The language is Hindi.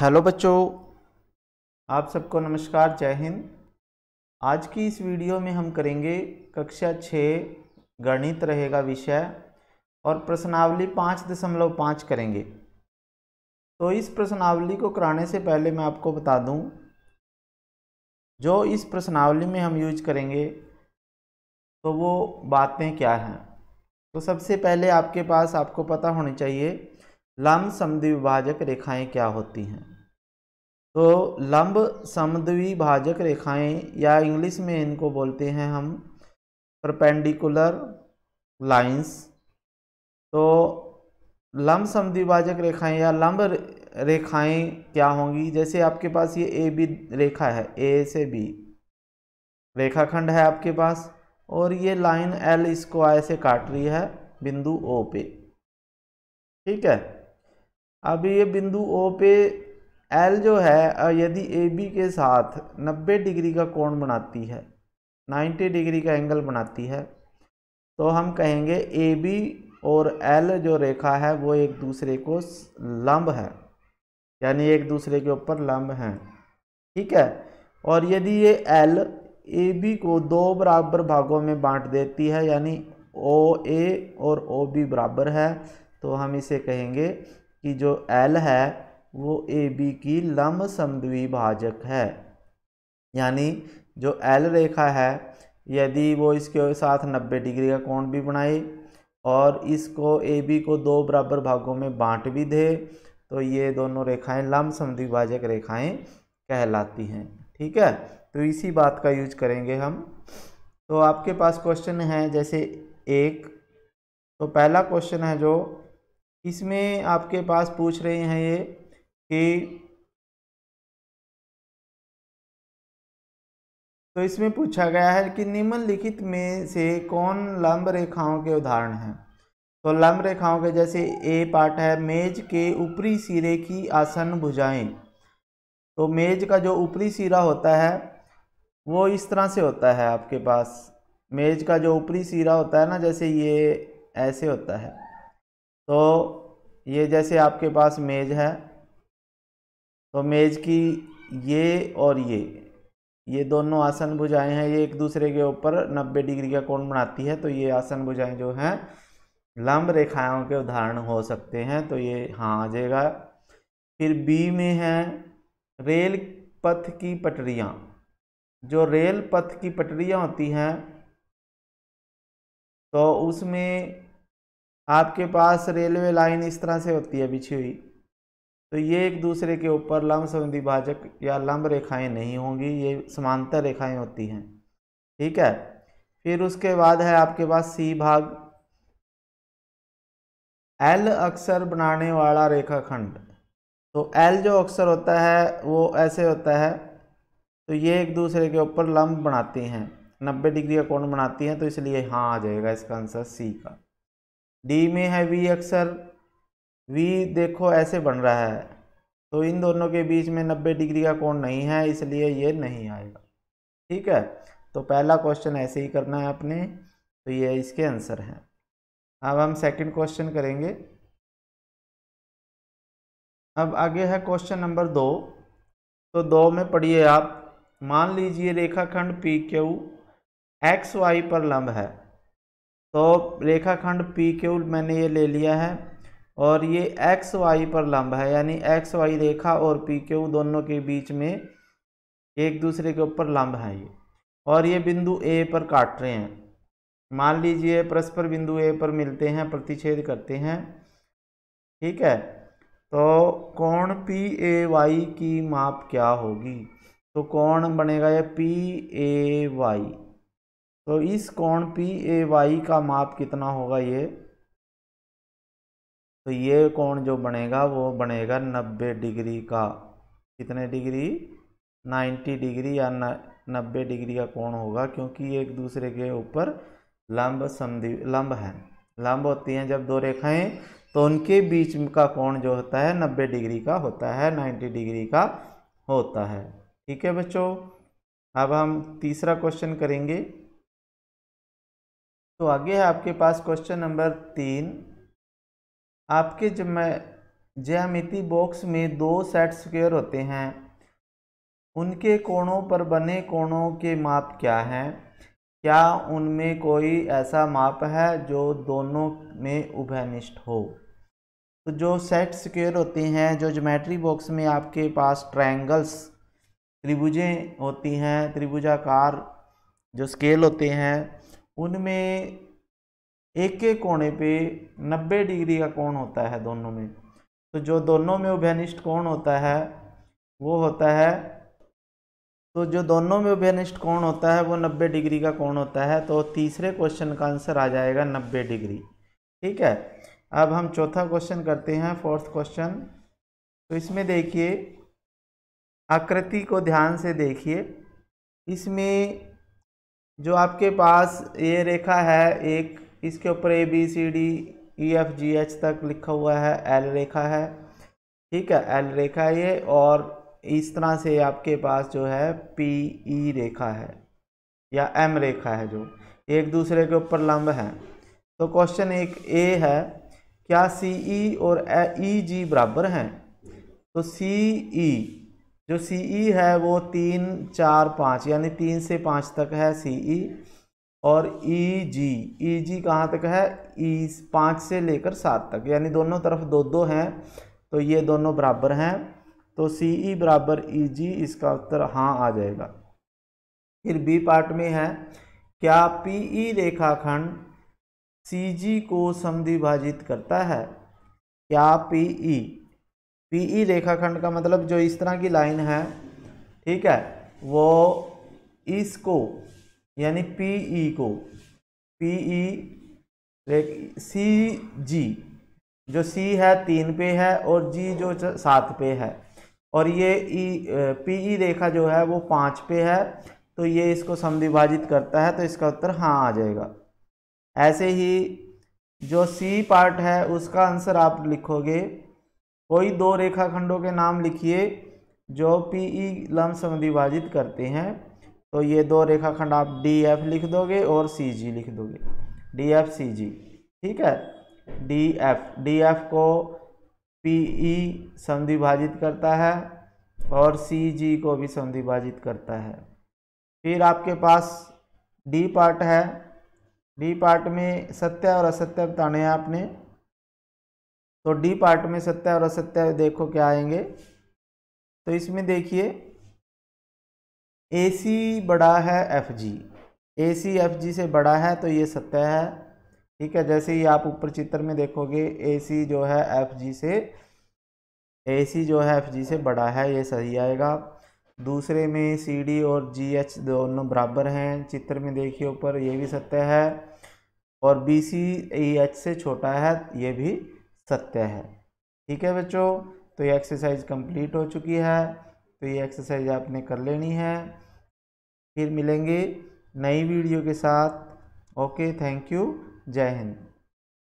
हेलो बच्चों आप सबको नमस्कार जय हिंद आज की इस वीडियो में हम करेंगे कक्षा छः गणित रहेगा विषय और प्रश्नावली पाँच दशमलव पाँच करेंगे तो इस प्रश्नावली को कराने से पहले मैं आपको बता दूं जो इस प्रश्नावली में हम यूज करेंगे तो वो बातें क्या हैं तो सबसे पहले आपके पास आपको पता होनी चाहिए लम समद्विभाजक रेखाएं क्या होती हैं तो लंब भाजक रेखाएं या इंग्लिश में इनको बोलते हैं हम परपेंडिकुलर लाइंस तो लंब समद्विभाजक रेखाएं या लंब रेखाएं क्या होंगी जैसे आपके पास ये ए बी रेखा है ए से बी रेखाखंड है आपके पास और ये लाइन एल इसको ऐसे काट रही है बिंदु ओ पे ठीक है अब ये बिंदु ओ पे एल जो है यदि ए बी के साथ 90 डिग्री का कोण बनाती है 90 डिग्री का एंगल बनाती है तो हम कहेंगे ए बी और एल जो रेखा है वो एक दूसरे को लंब है यानी एक दूसरे के ऊपर लंब हैं ठीक है और यदि ये एल ए बी को दो बराबर भागों में बांट देती है यानी ओ ए और ओ बी बराबर है तो हम इसे कहेंगे कि जो एल है वो ए बी की लम समद्विभाजक है यानी जो एल रेखा है यदि वो इसके साथ 90 डिग्री का कोण भी बनाए और इसको ए बी को दो बराबर भागों में बांट भी दे तो ये दोनों रेखाएं लम समद्विभाजक रेखाएं कहलाती हैं ठीक है तो इसी बात का यूज करेंगे हम तो आपके पास क्वेश्चन है जैसे एक तो पहला क्वेश्चन है जो इसमें आपके पास पूछ रहे हैं ये कि तो इसमें पूछा गया है कि निम्नलिखित में से कौन लंब रेखाओं के उदाहरण हैं तो लंब रेखाओं के जैसे ए पार्ट है मेज के ऊपरी सिरे की आसन भुजाएं तो मेज का जो ऊपरी सिरा होता है वो इस तरह से होता है आपके पास मेज का जो ऊपरी सिरा होता है ना जैसे ये ऐसे होता है तो ये जैसे आपके पास मेज है तो मेज की ये और ये ये दोनों आसन भुजाएं हैं ये एक दूसरे के ऊपर 90 डिग्री का कोण बनाती है तो ये आसन भुजाएं जो हैं लंब रेखाओं के उदाहरण हो सकते हैं तो ये हाँ आ जाएगा फिर बी में है रेल पथ की पटरियाँ जो रेल पथ की पटरियाँ होती हैं तो उसमें आपके पास रेलवे लाइन इस तरह से होती है बिछी हुई तो ये एक दूसरे के ऊपर लंब संधिभाजक या लंब रेखाएं नहीं होंगी ये समांतर रेखाएं होती हैं ठीक है फिर उसके बाद है आपके पास सी भाग एल अक्षर बनाने वाला रेखाखंड तो एल जो अक्षर होता है वो ऐसे होता है तो ये एक दूसरे के ऊपर लंब बनाती हैं नब्बे डिग्री का कोण बनाती हैं तो इसलिए हाँ आ जाएगा इसका आंसर सी का डी में है वी अक्षर वी देखो ऐसे बन रहा है तो इन दोनों के बीच में नब्बे डिग्री का कोण नहीं है इसलिए ये नहीं आएगा ठीक है तो पहला क्वेश्चन ऐसे ही करना है आपने तो ये इसके आंसर हैं अब हम सेकंड क्वेश्चन करेंगे अब आगे है क्वेश्चन नंबर दो तो दो में पढ़िए आप मान लीजिए रेखाखंड पी क्यू एक्स वाई पर लंब है तो रेखाखंड पी क्यू मैंने ये ले लिया है और ये एक्स वाई पर लंब है यानी एक्स वाई रेखा और पी क्यू दोनों के बीच में एक दूसरे के ऊपर लंब है ये और ये बिंदु ए पर काट रहे हैं मान लीजिए परस्पर बिंदु ए पर मिलते हैं प्रतिच्छेद करते हैं ठीक है तो कोण पी ए वाई की माप क्या होगी तो कोण बनेगा ये पी ए वाई तो इस कोण पी ए वाई का माप कितना होगा ये तो ये कोण जो बनेगा वो बनेगा नब्बे डिग्री का कितने डिग्री नाइन्टी डिग्री या नब्बे डिग्री का कोण होगा क्योंकि एक दूसरे के ऊपर लंब संधि लंब है लंब होती हैं जब दो रेखाएं तो उनके बीच का कोण जो होता है नब्बे डिग्री का होता है नाइन्टी डिग्री का होता है ठीक है बच्चों अब हम तीसरा क्वेश्चन करेंगे तो आगे है आपके पास क्वेश्चन नंबर तीन आपके ज्यामिति बॉक्स में दो सेट स्क्वेयर होते हैं उनके कोणों पर बने कोणों के माप क्या हैं क्या उनमें कोई ऐसा माप है जो दोनों में उभयनिष्ठ हो तो जो सेट स्क्वेयर होते हैं जो ज्योमेट्री बॉक्स में आपके पास ट्रायंगल्स त्रिभुजें होती हैं त्रिभुजाकार जो स्केल होते हैं उनमें एक के कोने पे 90 डिग्री का कोण होता है दोनों में तो जो दोनों में उभयनिष्ठ कोण होता है वो होता है तो जो दोनों में उभयनिष्ठ कोण होता है वो 90 डिग्री का कोण होता है तो तीसरे क्वेश्चन का आंसर आ जाएगा 90 डिग्री ठीक है अब हम चौथा क्वेश्चन करते हैं फोर्थ क्वेश्चन तो इसमें देखिए आकृति को ध्यान से देखिए इसमें जो आपके पास ये रेखा है एक इसके ऊपर A B C D E F G H तक लिखा हुआ है एल रेखा है ठीक है एल रेखा ये और इस तरह से आपके पास जो है पी ई e रेखा है या एम रेखा है जो एक दूसरे के ऊपर लंब है तो क्वेश्चन एक ए है क्या सी ई e और ई e, जी बराबर हैं तो सी ई जो सी ई है वो तीन चार पाँच यानी तीन से पाँच तक है सी ई और ई जी ई जी कहाँ तक है ई e पाँच से लेकर सात तक यानी दोनों तरफ दो दो हैं तो ये दोनों बराबर हैं तो सी ई e बराबर ई e जी इसका उत्तर हाँ आ जाएगा फिर बी पार्ट में है क्या पी ई रेखाखंड सी जी को समिभाजित करता है क्या पी ई पी ई रेखाखंड का मतलब जो इस तरह की लाइन है ठीक है वो इसको यानी पी ई e को पी ई सी जी जो सी है तीन पे है और जी जो सात पे है और ये ई पी ई रेखा जो है वो पाँच पे है तो ये इसको समविभाजित करता है तो इसका उत्तर हाँ आ जाएगा ऐसे ही जो सी पार्ट है उसका आंसर आप लिखोगे कोई दो रेखाखंडों के नाम लिखिए जो पी ई e लम्ब समिभाजित करते हैं तो ये दो रेखाखंड आप डी एफ लिख दोगे और सी जी लिख दोगे डी एफ सी जी ठीक है डी एफ डी एफ को पी ई e संधिभाजित करता है और सी जी को भी संधिभाजित करता है फिर आपके पास डी पार्ट है डी पार्ट में सत्य और असत्य बताने हैं आपने तो डी पार्ट में सत्य और असत्य देखो क्या आएंगे तो इसमें देखिए ए सी बड़ा है एफ जी ए सी एफ जी से बड़ा है तो ये सत्य है ठीक है जैसे ही आप ऊपर चित्र में देखोगे ए सी जो है एफ जी से ए सी जो है एफ जी से बड़ा है ये सही आएगा दूसरे में सी डी और जी एच दोनों बराबर हैं चित्र में देखिए ऊपर ये भी सत्य है और बी सी ई एच से छोटा है ये भी सत्य है ठीक है बच्चों तो ये एक्सरसाइज कंप्लीट हो चुकी है तो ये एक्सरसाइज आपने कर लेनी है फिर मिलेंगे नई वीडियो के साथ ओके थैंक यू जय हिंद